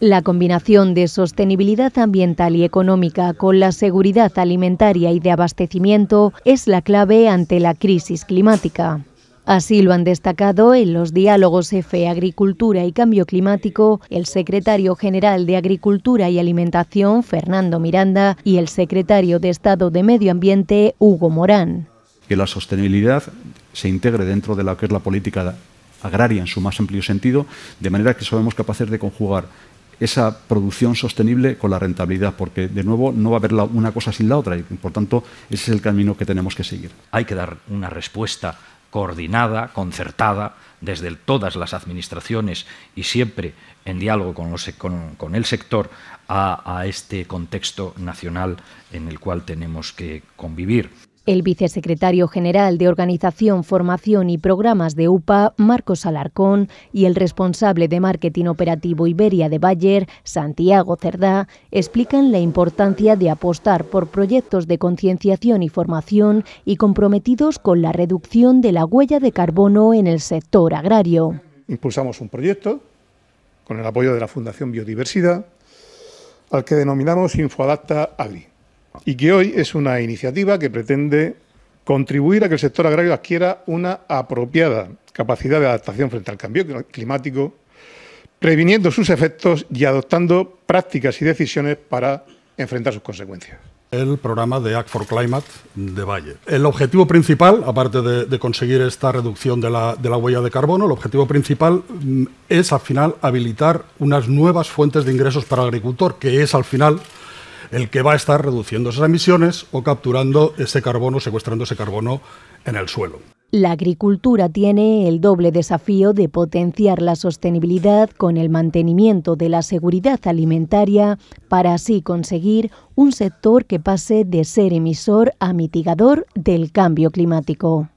La combinación de sostenibilidad ambiental y económica con la seguridad alimentaria y de abastecimiento es la clave ante la crisis climática. Así lo han destacado en los diálogos EFE Agricultura y Cambio Climático el secretario general de Agricultura y Alimentación, Fernando Miranda, y el secretario de Estado de Medio Ambiente, Hugo Morán. Que la sostenibilidad se integre dentro de lo que es la política agraria en su más amplio sentido, de manera que somos capaces de conjugar esa producción sostenible con la rentabilidad, porque de nuevo no va a haber una cosa sin la otra y por tanto ese es el camino que tenemos que seguir. Hay que dar una respuesta coordinada, concertada, desde todas las administraciones y siempre en diálogo con, el sector a este contexto nacional en el cual tenemos que convivir. El vicesecretario general de Organización, Formación y Programas de UPA, Marcos Alarcón, y el responsable de Marketing Operativo Iberia de Bayer, Santiago Cerdá, explican la importancia de apostar por proyectos de concienciación y formación y comprometidos con la reducción de la huella de carbono en el sector agrario. Impulsamos un proyecto con el apoyo de la Fundación Biodiversidad, al que denominamos InfoAdapta Agri y que hoy es una iniciativa que pretende contribuir a que el sector agrario adquiera una apropiada capacidad de adaptación frente al cambio climático, previniendo sus efectos y adoptando prácticas y decisiones para enfrentar sus consecuencias el programa de Act for Climate de Valle. El objetivo principal, aparte de, conseguir esta reducción de la, de la, huella de carbono, el objetivo principal mm, es al final habilitar unas nuevas fuentes de ingresos para el agricultor, que es al final el que va a estar reduciendo esas emisiones o capturando ese carbono, secuestrando ese carbono en el suelo. La agricultura tiene el doble desafío de potenciar la sostenibilidad con el mantenimiento de la seguridad alimentaria para así conseguir un sector que pase de ser emisor a mitigador del cambio climático.